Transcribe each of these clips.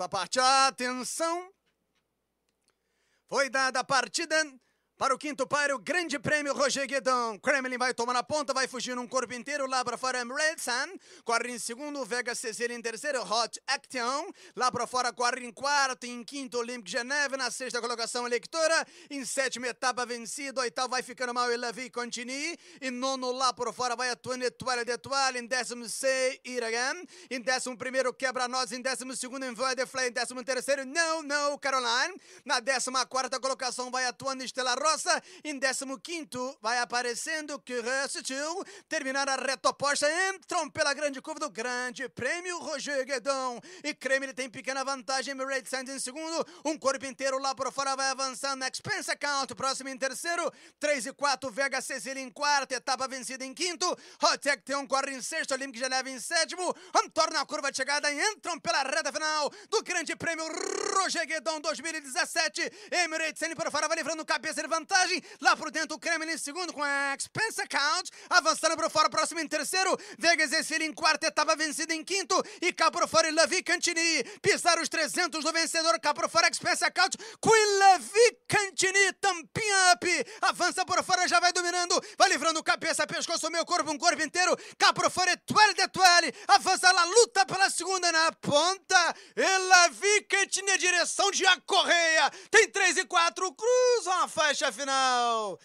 a parte. Atenção! Foi dada a partida para o quinto pai, o grande prêmio Roger Guedon. Kremlin vai tomar na ponta, vai fugir um corpo inteiro. Lá para fora, é Sun Corre em segundo, Vega Cecília em terceiro, Hot Action. Lá para fora, corre em quarto. Em quinto, Olympic Geneve. Na sexta colocação, Electora. Em sétima etapa, vencido. Oitavo vai ficando mal, Elavi Contini. Em nono, lá para fora, vai a Twine de Toalha. Em décimo, C. Iragan. Em décimo primeiro, Quebra-Nós. Em décimo segundo, Envoy de Em décimo terceiro, Não, Não, Caroline. Na décima quarta colocação, vai a Twine Estelar crosta. Em 15 vai aparecendo que Curiosity, terminar a reta oposta, entram pela grande curva do Grande Prêmio Roger Guedon. E Creme tem pequena vantagem, Emirates Sands em segundo, um corpo inteiro lá por fora vai avançando Expense Account, próximo em terceiro, 3 e 4, Vega Cecília em quarto, etapa vencida em quinto, Hot tem um 1 corre em sexto, Olympic Geneva em sétimo, hum, torna a curva de chegada e entram pela reta final do Grande Prêmio Roger Guedon 2017, Emirates Sands por fora vai livrando cabeça, ele vai vantagem lá por dentro. O Kremlin em segundo com a Expense Account. Avançando para fora, próximo em terceiro. Vegas Esfira em quarta, etapa vencida em quinto. E cá por fora, Lavi Cantini. pisar os 300 do vencedor. Cá por fora, Expense Account com Lavi Cantini. Tampinha up. Avança por fora, já vai dominando. Vai livrando cabeça, pescoço, meu corpo, um corpo inteiro. Cá por fora, Etuelle de Etuelle. Avança lá, luta pela segunda na ponta. E Lavi retinha direção de A Correia. Tem 3 e 4, cruzam a faixa final.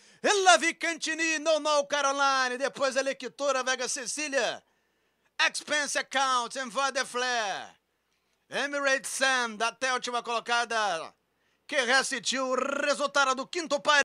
Lavi Cantini, No No Caroline. Depois a Lectura, Vega Cecília. Expense Account, Envoy de Flair. Emirates Sand até a última colocada. Que resistiu, resultado do quinto pai.